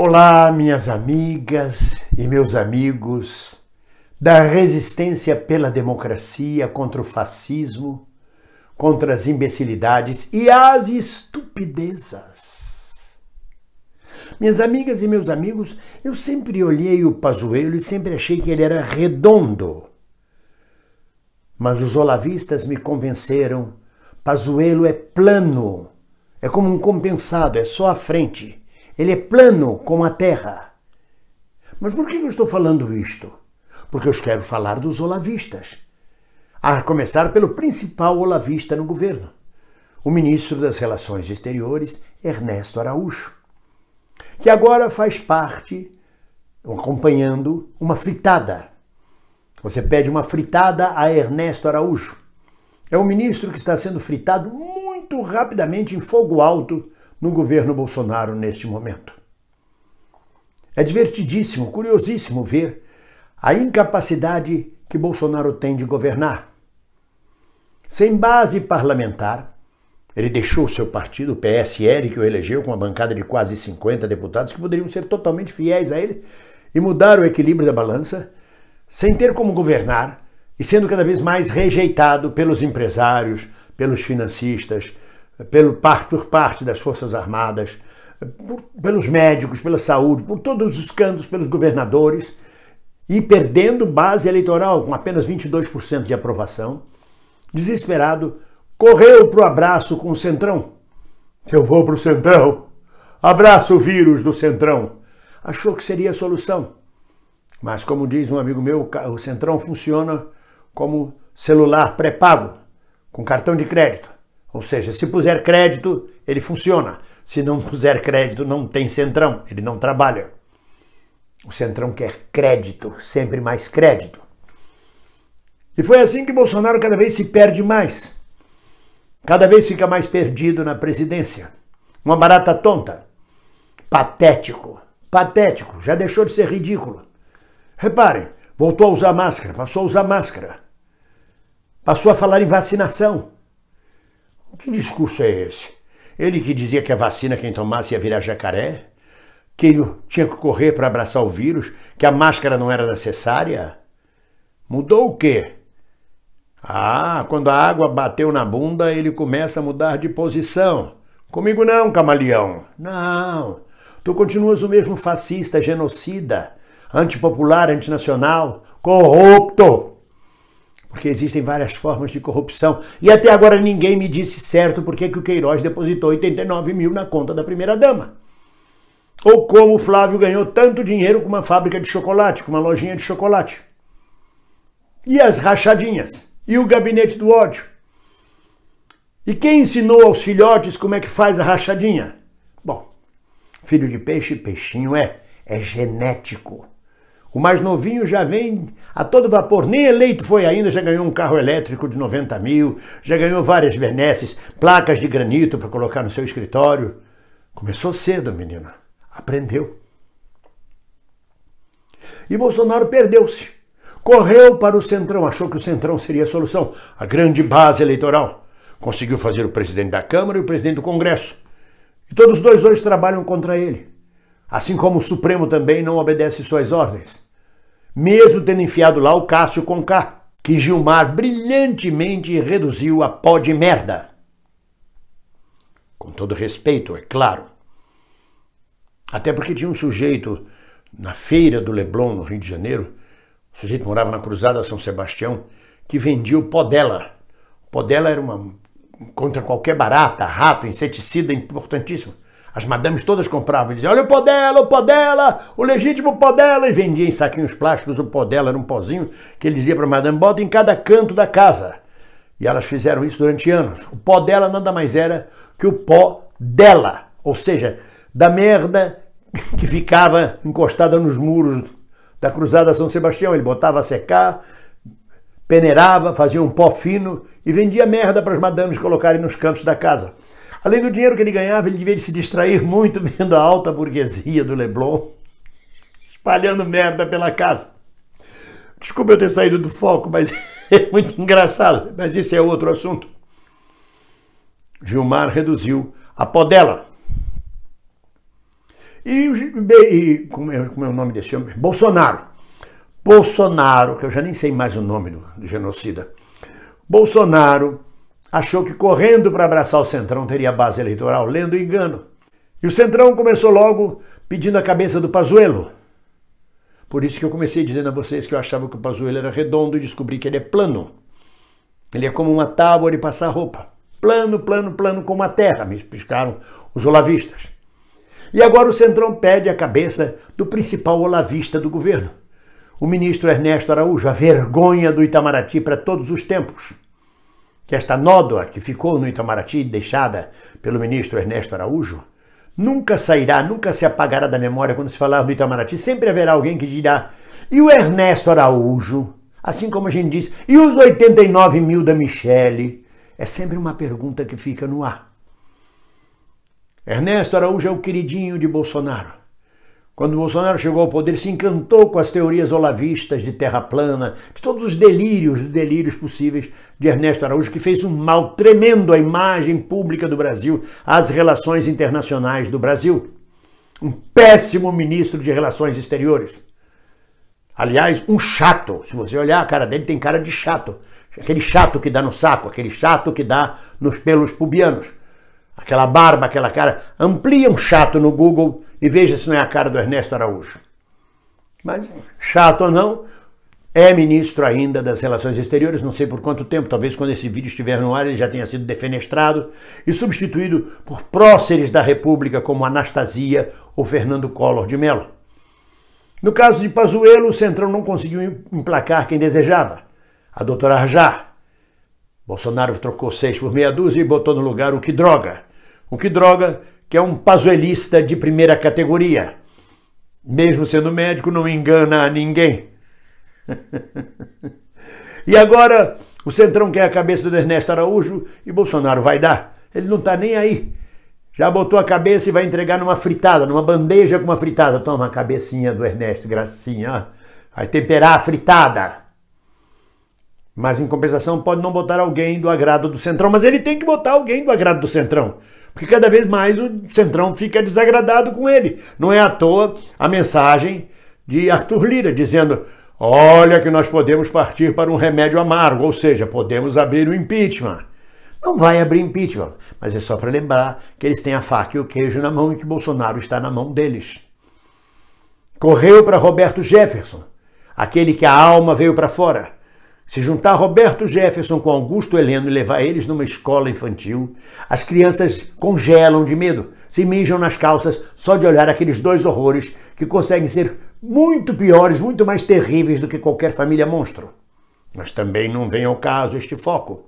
Olá, minhas amigas e meus amigos da resistência pela democracia contra o fascismo, contra as imbecilidades e as estupidezas. Minhas amigas e meus amigos, eu sempre olhei o Pazuello e sempre achei que ele era redondo. Mas os olavistas me convenceram, Pazuello é plano, é como um compensado, é só a frente. Ele é plano como a Terra. Mas por que eu estou falando isto? Porque eu quero falar dos olavistas. A começar pelo principal olavista no governo, o ministro das Relações Exteriores, Ernesto Araújo, que agora faz parte, acompanhando, uma fritada. Você pede uma fritada a Ernesto Araújo. É um ministro que está sendo fritado muito rapidamente em fogo alto no governo Bolsonaro neste momento. É divertidíssimo, curiosíssimo ver a incapacidade que Bolsonaro tem de governar. Sem base parlamentar, ele deixou seu partido, o PSL, que o elegeu com uma bancada de quase 50 deputados que poderiam ser totalmente fiéis a ele e mudar o equilíbrio da balança, sem ter como governar e sendo cada vez mais rejeitado pelos empresários, pelos financistas, pelo, por parte das Forças Armadas, por, pelos médicos, pela saúde, por todos os cantos, pelos governadores, e perdendo base eleitoral com apenas 22% de aprovação, desesperado, correu para o abraço com o Centrão. Eu vou para o Centrão. Abraço o vírus do Centrão. Achou que seria a solução. Mas, como diz um amigo meu, o Centrão funciona como celular pré-pago, com cartão de crédito. Ou seja, se puser crédito, ele funciona. Se não puser crédito, não tem centrão, ele não trabalha. O centrão quer crédito, sempre mais crédito. E foi assim que Bolsonaro cada vez se perde mais. Cada vez fica mais perdido na presidência. Uma barata tonta. Patético. Patético. Já deixou de ser ridículo. Reparem, voltou a usar máscara, passou a usar máscara. Passou a falar em vacinação que discurso é esse? Ele que dizia que a vacina quem tomasse ia virar jacaré? Que ele tinha que correr para abraçar o vírus? Que a máscara não era necessária? Mudou o quê? Ah, quando a água bateu na bunda, ele começa a mudar de posição. Comigo não, camaleão. Não. Tu continuas o mesmo fascista, genocida, antipopular, antinacional, corrupto porque existem várias formas de corrupção. E até agora ninguém me disse certo porque que o Queiroz depositou 89 mil na conta da primeira-dama. Ou como o Flávio ganhou tanto dinheiro com uma fábrica de chocolate, com uma lojinha de chocolate. E as rachadinhas? E o gabinete do ódio? E quem ensinou aos filhotes como é que faz a rachadinha? Bom, filho de peixe, peixinho é. É genético. O mais novinho já vem a todo vapor, nem eleito foi ainda, já ganhou um carro elétrico de 90 mil, já ganhou várias benesses, placas de granito para colocar no seu escritório. Começou cedo, menina. Aprendeu. E Bolsonaro perdeu-se. Correu para o Centrão, achou que o Centrão seria a solução, a grande base eleitoral. Conseguiu fazer o presidente da Câmara e o presidente do Congresso. E todos os dois hoje trabalham contra ele. Assim como o Supremo também não obedece suas ordens. Mesmo tendo enfiado lá o Cássio Conká, que Gilmar brilhantemente reduziu a pó de merda. Com todo respeito, é claro. Até porque tinha um sujeito na feira do Leblon, no Rio de Janeiro, o sujeito morava na Cruzada São Sebastião, que vendia o pó dela. O pó dela era uma contra qualquer barata, rato, inseticida importantíssimo. As madames todas compravam e diziam: olha o pó dela, o pó dela, o legítimo pó dela E vendia em saquinhos plásticos o dela, era um pozinho que ele dizia para a madame: bota em cada canto da casa. E elas fizeram isso durante anos. O pó dela nada mais era que o pó dela, ou seja, da merda que ficava encostada nos muros da Cruzada São Sebastião. Ele botava a secar, peneirava, fazia um pó fino e vendia merda para as madames colocarem nos cantos da casa. Além do dinheiro que ele ganhava, ele devia se distrair muito vendo a alta burguesia do Leblon espalhando merda pela casa. Desculpa eu ter saído do foco, mas é muito engraçado. Mas isso é outro assunto. Gilmar reduziu a podela. E, e como, é, como, é, o nome desse homem? Bolsonaro. Bolsonaro, que eu já nem sei mais o nome do, do genocida. Bolsonaro achou que correndo para abraçar o Centrão teria base eleitoral, lendo engano. E o Centrão começou logo pedindo a cabeça do Pazuello. Por isso que eu comecei dizendo a vocês que eu achava que o Pazuello era redondo e descobri que ele é plano. Ele é como uma tábua de passar roupa. Plano, plano, plano, como a terra, me explicaram os olavistas. E agora o Centrão pede a cabeça do principal olavista do governo, o ministro Ernesto Araújo, a vergonha do Itamaraty para todos os tempos que esta nódoa que ficou no Itamaraty, deixada pelo ministro Ernesto Araújo, nunca sairá, nunca se apagará da memória quando se falar do Itamaraty. Sempre haverá alguém que dirá, e o Ernesto Araújo, assim como a gente diz, e os 89 mil da Michele? É sempre uma pergunta que fica no ar. Ernesto Araújo é o queridinho de Bolsonaro. Quando Bolsonaro chegou ao poder, se encantou com as teorias olavistas de terra plana, de todos os delírios, delírios possíveis de Ernesto Araújo, que fez um mal tremendo à imagem pública do Brasil, às relações internacionais do Brasil. Um péssimo ministro de Relações Exteriores. Aliás, um chato. Se você olhar a cara dele, tem cara de chato. Aquele chato que dá no saco, aquele chato que dá nos pelos pubianos. Aquela barba, aquela cara. Amplia um chato no Google e veja se não é a cara do Ernesto Araújo. Mas, chato ou não, é ministro ainda das Relações Exteriores, não sei por quanto tempo, talvez quando esse vídeo estiver no ar ele já tenha sido defenestrado e substituído por próceres da República como Anastasia ou Fernando Collor de Mello. No caso de Pazuello, o Centrão não conseguiu emplacar quem desejava, a doutora Arjar. Bolsonaro trocou seis por meia dúzia e botou no lugar o que droga. O que droga que é um pazuelista de primeira categoria. Mesmo sendo médico, não engana a ninguém. e agora o Centrão quer a cabeça do Ernesto Araújo e Bolsonaro vai dar. Ele não tá nem aí. Já botou a cabeça e vai entregar numa fritada, numa bandeja com uma fritada. Toma a cabecinha do Ernesto, gracinha. Vai temperar a fritada. Mas em compensação pode não botar alguém do agrado do Centrão, mas ele tem que botar alguém do agrado do Centrão. Porque cada vez mais o Centrão fica desagradado com ele. Não é à toa a mensagem de Arthur Lira dizendo: olha que nós podemos partir para um remédio amargo, ou seja, podemos abrir o impeachment. Não vai abrir impeachment, mas é só para lembrar que eles têm a faca e o queijo na mão e que Bolsonaro está na mão deles. Correu para Roberto Jefferson, aquele que a alma veio para fora se juntar Roberto Jefferson com Augusto Heleno e levar eles numa escola infantil, as crianças congelam de medo, se mijam nas calças só de olhar aqueles dois horrores que conseguem ser muito piores, muito mais terríveis do que qualquer família monstro. Mas também não vem ao caso este foco.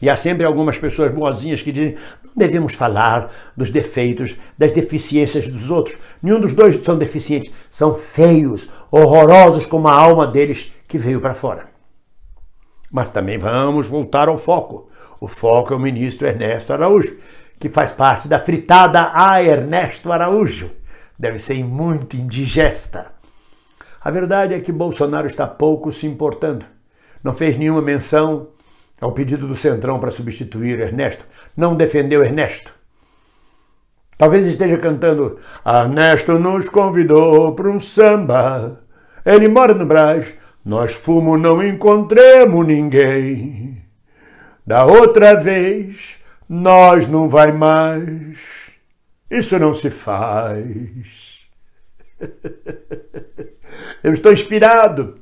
E há sempre algumas pessoas boazinhas que dizem: não devemos falar dos defeitos, das deficiências dos outros. Nenhum dos dois são deficientes, são feios, horrorosos como a alma deles que veio para fora. Mas também vamos voltar ao foco. O foco é o ministro Ernesto Araújo, que faz parte da fritada a Ernesto Araújo. Deve ser muito indigesta. A verdade é que Bolsonaro está pouco se importando. Não fez nenhuma menção ao pedido do Centrão para substituir Ernesto. Não defendeu Ernesto. Talvez esteja cantando Ernesto nos convidou para um samba. Ele mora no Brasil. Nós fomos, não encontremos ninguém. Da outra vez, nós não vai mais. Isso não se faz. Eu estou inspirado.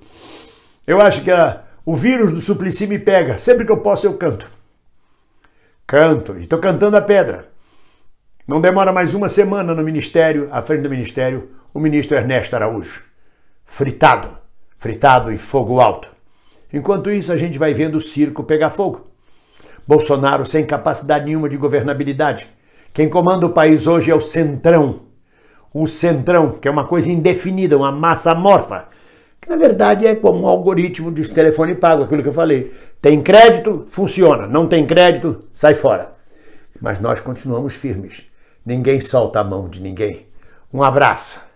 Eu acho que a, o vírus do Suplicy me pega. Sempre que eu posso, eu canto. Canto. E estou cantando a pedra. Não demora mais uma semana no ministério, à frente do ministério, o ministro Ernesto Araújo. Fritado fritado e fogo alto. Enquanto isso, a gente vai vendo o circo pegar fogo. Bolsonaro sem capacidade nenhuma de governabilidade. Quem comanda o país hoje é o Centrão. O Centrão, que é uma coisa indefinida, uma massa amorfa, que na verdade é como um algoritmo de telefone pago, aquilo que eu falei. Tem crédito, funciona. Não tem crédito, sai fora. Mas nós continuamos firmes. Ninguém solta a mão de ninguém. Um abraço.